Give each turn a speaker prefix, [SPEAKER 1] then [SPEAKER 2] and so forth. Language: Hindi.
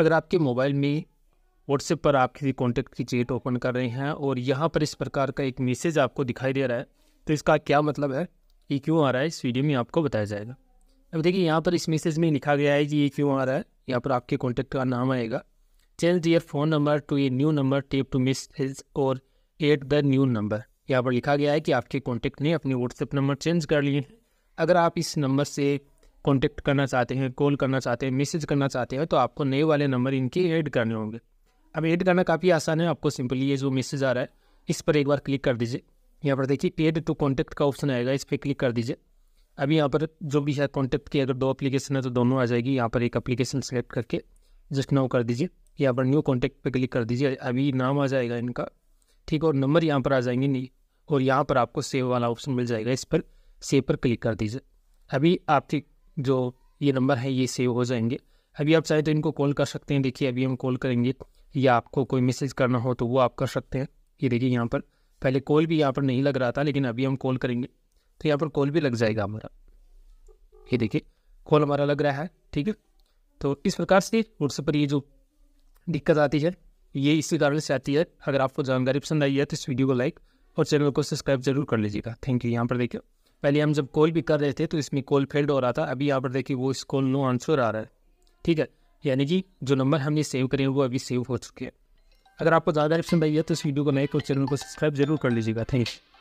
[SPEAKER 1] अगर आपके मोबाइल में व्हाट्सएप पर आप किसी कॉन्टैक्ट की चेट ओपन कर रहे हैं और यहाँ पर इस प्रकार का एक मैसेज आपको दिखाई दे रहा है तो इसका क्या मतलब है ये क्यों आ रहा है इस वीडियो में आपको बताया जाएगा अब देखिए यहाँ पर इस मैसेज में लिखा गया है कि ये क्यों आ रहा है यहाँ पर आपके कॉन्टैक्ट का नाम आएगा change their phone number to a new number tap to message और एट द न्यू नंबर यहाँ पर लिखा गया है कि आपके कॉन्टैक्ट ने अपने व्हाट्सएप नंबर चेंज कर लिए अगर आप इस नंबर से कॉन्टेक्ट करना चाहते हैं कॉल करना चाहते हैं मैसेज करना चाहते हैं तो आपको नए वाले नंबर इनके ऐड करने होंगे अब ऐड करना काफ़ी आसान है आपको सिंपली ये जो मैसेज आ रहा है इस पर एक बार क्लिक कर दीजिए यहाँ पर देखिए एड टू कॉन्टैक्ट का ऑप्शन आएगा इस पर क्लिक कर दीजिए अभी यहाँ पर जो भी है कॉन्टैक्ट की अगर दो अप्लीकेशन है तो दोनों आ जाएगी यहाँ पर एक अप्लीकेशन सेलेक्ट करके जस्ट नाउ कर दीजिए यहाँ पर न्यू कॉन्टैक्ट पर क्लिक कर दीजिए अभी नाम आ जाएगा इनका ठीक और नंबर यहाँ पर आ जाएंगे नहीं और यहाँ पर आपको सेव वाला ऑप्शन मिल जाएगा इस पर सेव पर क्लिक कर दीजिए अभी आपकी जो ये नंबर है ये सेव हो जाएंगे अभी आप चाहे तो इनको कॉल कर सकते हैं देखिए अभी हम कॉल करेंगे या आपको कोई मैसेज करना हो तो वो आप कर सकते हैं ये देखिए यहाँ पर पहले कॉल भी यहाँ पर नहीं लग रहा था लेकिन अभी हम कॉल करेंगे तो यहाँ पर कॉल भी लग जाएगा हमारा ये देखिए कॉल हमारा लग रहा है ठीक है तो इस प्रकार से व्हाट्सएप पर ये जो दिक्कत आती है ये इसी कारण से आती है अगर आपको जानकारी पसंद आई है तो इस वीडियो को लाइक और चैनल को सब्सक्राइब जरूर कर लीजिएगा थैंक यू यहाँ पर देखिए पहले हम जब कॉल भी कर रहे थे तो इसमें कॉल फेल्ड हो रहा था अभी यहाँ पर देखिए वो इस कॉल नो आंसर आ रहा है ठीक है यानी कि जो नंबर हमने सेव करे वो अभी सेव हो चुके हैं अगर आपको ज़्यादा हेल्प सुन तो इस वीडियो को लाइक और चैनल को सब्सक्राइब जरूर कर लीजिएगा थैंक यू